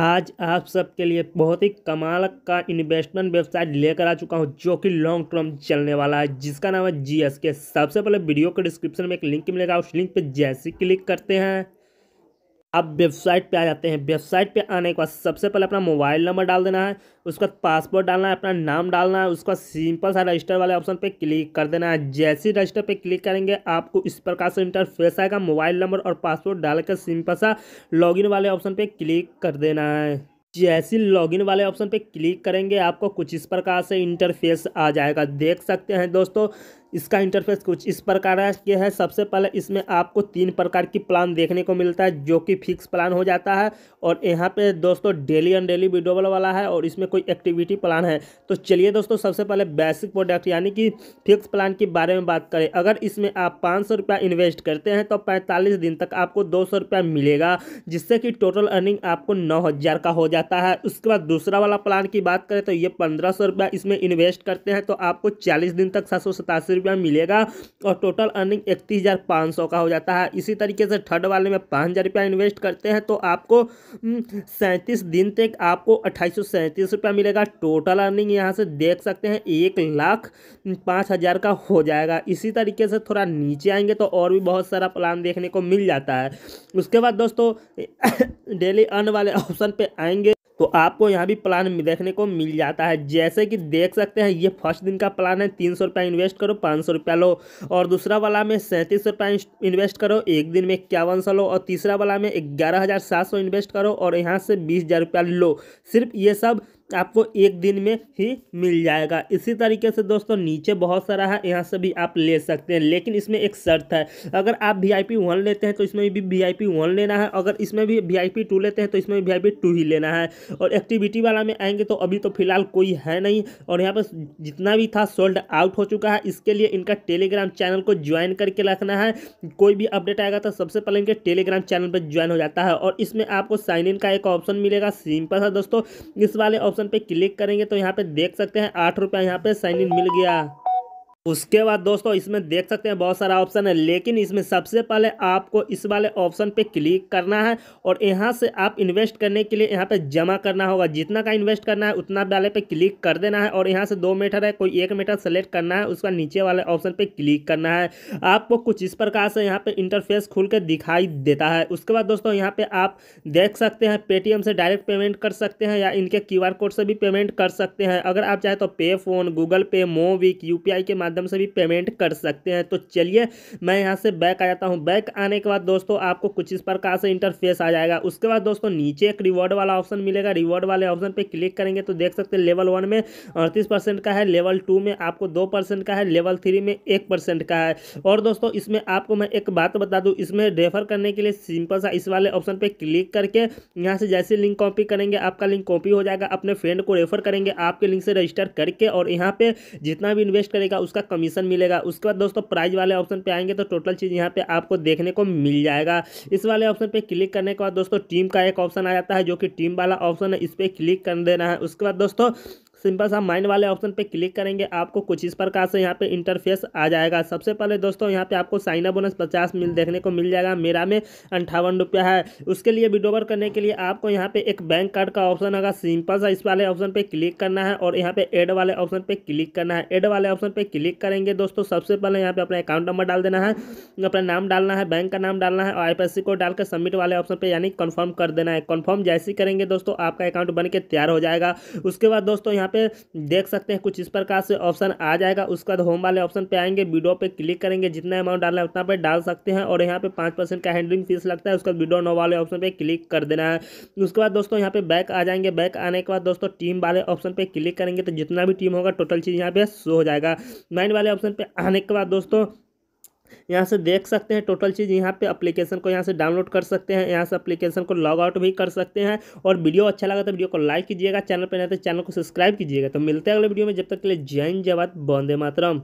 आज आप सबके लिए बहुत ही कमाल का इन्वेस्टमेंट वेबसाइट लेकर आ चुका हूँ जो कि लॉन्ग टर्म चलने वाला है जिसका नाम है जीएसके के सबसे पहले वीडियो के डिस्क्रिप्शन में एक लिंक मिलेगा उस लिंक पे जैसे क्लिक करते हैं अब वेबसाइट पे आ जाते हैं वेबसाइट पे आने के बाद सबसे पहले अपना मोबाइल नंबर डाल देना है उसके बाद डालना है अपना नाम डालना है उसका सिंपल सा रजिस्टर वाले ऑप्शन पे क्लिक कर देना है जैसे ही रजिस्टर पे क्लिक करेंगे आपको इस प्रकार से इंटरफेस आएगा मोबाइल नंबर और डाल डालकर सिंपल सा लॉगिन वाले ऑप्शन पर क्लिक कर देना है जैसे लॉगिन वाले ऑप्शन पे क्लिक करेंगे आपको कुछ इस प्रकार से इंटरफेस आ जाएगा देख सकते हैं दोस्तों इसका इंटरफेस कुछ इस प्रकार के है सबसे पहले इसमें आपको तीन प्रकार की प्लान देखने को मिलता है जो कि फिक्स प्लान हो जाता है और यहाँ पे दोस्तों डेली एंड डेली विडोबल वाला है और इसमें कोई एक्टिविटी प्लान है तो चलिए दोस्तों सबसे पहले बेसिक प्रोडक्ट यानी कि फिक्स प्लान के बारे में बात करें अगर इसमें आप पाँच सौ इन्वेस्ट करते हैं तो पैंतालीस दिन तक आपको दो सौ मिलेगा जिससे कि टोटल अर्निंग आपको नौ हज़ार का हो जाता है उसके बाद दूसरा वाला प्लान की बात करें तो ये पंद्रह सौ इसमें इन्वेस्ट करते हैं तो आपको चालीस दिन तक सात सौ रुपया मिलेगा और टोटल अर्निंग इकतीस हज़ार पाँच सौ का हो जाता है इसी तरीके से थर्ड वाले में पाँच हज़ार रुपया इन्वेस्ट करते हैं तो आपको सैंतीस दिन तक आपको अट्ठाईस सौ सैंतीस रुपया मिलेगा टोटल अर्निंग यहाँ से देख सकते हैं एक लाख पाँच हज़ार का हो जाएगा इसी तरीके से थोड़ा नीचे आएंगे तो और भी बहुत सारा प्लान देखने को मिल जाता है उसके बाद दोस्तों डेली अर्न वाले ऑप्शन पे आएंगे तो आपको यहाँ भी प्लान देखने को मिल जाता है जैसे कि देख सकते हैं ये फर्स्ट दिन का प्लान है तीन सौ रुपया इन्वेस्ट करो पाँच सौ रुपया लो और दूसरा वाला में सैंतीस सौ रुपया इन्वेस्ट करो एक दिन में इक्यावन सौ लो और तीसरा वाला में ग्यारह हज़ार सात सौ इन्वेस्ट करो और यहाँ से बीस हज़ार रुपया लो सिर्फ ये सब आपको एक दिन में ही मिल जाएगा इसी तरीके से दोस्तों नीचे बहुत सारा है यहाँ से भी आप ले सकते हैं लेकिन इसमें एक शर्त है अगर आप वी आई वन लेते हैं तो इसमें भी वी आई वन लेना है अगर इसमें भी वी आई टू लेते हैं तो इसमें भी वी आई टू ही लेना है और एक्टिविटी वाला में आएंगे तो अभी तो फिलहाल कोई है नहीं और यहाँ पर जितना भी था सोल्ड आउट हो चुका है इसके लिए इनका टेलीग्राम चैनल को ज्वाइन करके रखना है कोई भी अपडेट आएगा तो सबसे पहले इनके टेलीग्राम चैनल पर ज्वाइन हो जाता है और इसमें आपको साइन इन का एक ऑप्शन मिलेगा सिंपल है दोस्तों इस वाले ऑप्शन ऑप्शन पे क्लिक करेंगे तो यहाँ पे देख सकते हैं आठ रुपया यहाँ पे साइन इन मिल गया उसके बाद दोस्तों इसमें देख सकते हैं बहुत सारा ऑप्शन है लेकिन इसमें सबसे पहले आपको इस वाले ऑप्शन पे क्लिक करना है और यहाँ से आप इन्वेस्ट करने के लिए यहाँ पे जमा करना होगा जितना का इन्वेस्ट करना है उतना वाले पे क्लिक कर देना है और यहाँ से दो मीटर है कोई एक मीटर सेलेक्ट करना है उसका नीचे वाले ऑप्शन पर क्लिक करना है आपको कुछ इस प्रकार से यहाँ पर इंटरफेस खुल के दिखाई देता है उसके बाद दोस्तों यहाँ पर आप देख सकते हैं पेटीएम से डायरेक्ट पेमेंट कर सकते हैं या इनके क्यू कोड से भी पेमेंट कर सकते हैं अगर आप चाहे तो पे फ़ोन गूगल पे मोविक यू के माध्यम माध्यम से भी पेमेंट कर सकते हैं तो चलिए मैं यहाँ से बैक आ जाता हूँ बैक आने के बाद दोस्तों आपको कुछ इस प्रकार से इंटरफेस आ जाएगा उसके बाद दोस्तों नीचे एक रिवॉर्ड वाला ऑप्शन मिलेगा रिवॉर्ड वाले ऑप्शन पर क्लिक करेंगे तो देख सकते हैं लेवल वन में अड़तीस का है लेवल टू में आपको दो का है लेवल थ्री में एक का है और दोस्तों इसमें आपको मैं एक बात बता दूँ इसमें रेफर करने के लिए सिंपल सा इस वाले ऑप्शन पर क्लिक करके यहाँ से जैसे लिंक कॉपी करेंगे आपका लिंक कॉपी हो जाएगा अपने फ्रेंड को रेफर करेंगे आपके लिंक से रजिस्टर करके और यहाँ पे जितना भी इन्वेस्ट करेगा उसका कमीशन मिलेगा उसके बाद दोस्तों प्राइज वाले ऑप्शन पे आएंगे तो टोटल चीज़ यहाँ पे आपको देखने को मिल जाएगा इस वाले ऑप्शन पे क्लिक करने के बाद दोस्तों टीम का एक ऑप्शन आ जाता है जो कि टीम वाला ऑप्शन है इस पर क्लिक कर देना है उसके बाद दोस्तों सिंपल सा माइंड वाले ऑप्शन पे क्लिक करेंगे आपको कुछ इस प्रकार से यहाँ पे इंटरफेस आ जाएगा सबसे पहले दोस्तों यहाँ पे आपको साइन बोनस पचास मिल देखने को मिल जाएगा मेरा में अंठावन रुपया है उसके लिए विड्रोवर करने के लिए आपको यहाँ पे एक बैंक कार्ड का ऑप्शन होगा सिंपल सा इस वाले ऑप्शन पर क्लिक करना है और यहाँ पे एड वाले ऑप्शन पर क्लिक करना है एड वाले ऑप्शन पर क्लिक करेंगे दोस्तों सबसे पहले यहाँ पे अपना अकाउंट नंबर डाल देना है अपना नाम डालना है बैंक का नाम डालना है और आई आईपीएससी को कर सबमिट वाले ऑप्शन पर यानी कन्फर्म कर देना है कन्फर्म जैसे करेंगे दोस्तों आपका अकाउंट बन तैयार हो जाएगा उसके बाद दोस्तों यहाँ पे देख सकते हैं कुछ इस प्रकार से ऑप्शन आ जाएगा उसके बाद होम वाले ऑप्शन पे आएंगे वीडियो पे क्लिक करेंगे जितना अमाउंट डालना है उतना पे डाल सकते हैं और यहाँ पे पाँच परसेंट का हैंडलिंग फीस लगता है उसके बाद वीडियो नो वाले ऑप्शन पे क्लिक कर देना है उसके बाद दोस्तों यहाँ पे बैक आ जाएंगे बैक आने के बाद दोस्तों टीम वाले ऑप्शन पे क्लिक करेंगे तो जितना भी टीम होगा टोटल चीज़ यहाँ पे शो हो जाएगा माइंड वाले ऑप्शन पे आने के बाद दोस्तों यहाँ से देख सकते हैं टोटल चीज़ यहाँ पे अप्लीकेशन को यहाँ से डाउनलोड कर सकते हैं यहाँ से अप्लीकेशन को लॉग आउट भी कर सकते हैं और वीडियो अच्छा लगा तो वीडियो को लाइक कीजिएगा चैनल पर नहीं तो चैनल को सब्सक्राइब कीजिएगा तो मिलते हैं अगले वीडियो में जब तक के लिए जैन जवाब बंदे मातरम